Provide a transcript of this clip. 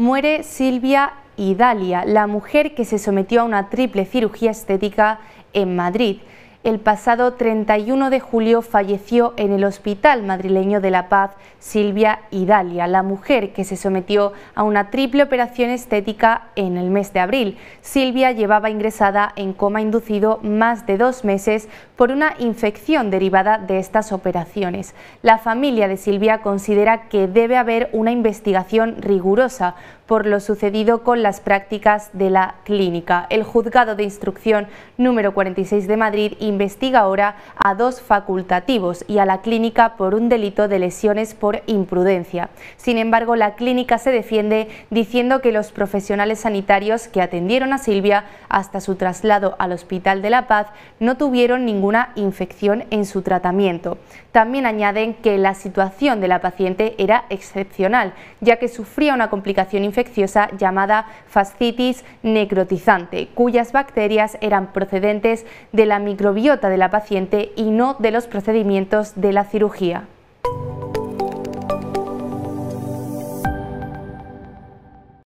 muere Silvia Idalia, la mujer que se sometió a una triple cirugía estética en Madrid el pasado 31 de julio falleció en el Hospital Madrileño de la Paz Silvia Idalia, la mujer que se sometió a una triple operación estética en el mes de abril. Silvia llevaba ingresada en coma inducido más de dos meses por una infección derivada de estas operaciones. La familia de Silvia considera que debe haber una investigación rigurosa por lo sucedido con las prácticas de la clínica. El juzgado de instrucción número 46 de Madrid y investiga ahora a dos facultativos y a la clínica por un delito de lesiones por imprudencia. Sin embargo, la clínica se defiende diciendo que los profesionales sanitarios que atendieron a Silvia hasta su traslado al Hospital de la Paz no tuvieron ninguna infección en su tratamiento. También añaden que la situación de la paciente era excepcional, ya que sufría una complicación infecciosa llamada fascitis necrotizante, cuyas bacterias eran procedentes de la microbiota de la paciente y no de los procedimientos de la cirugía.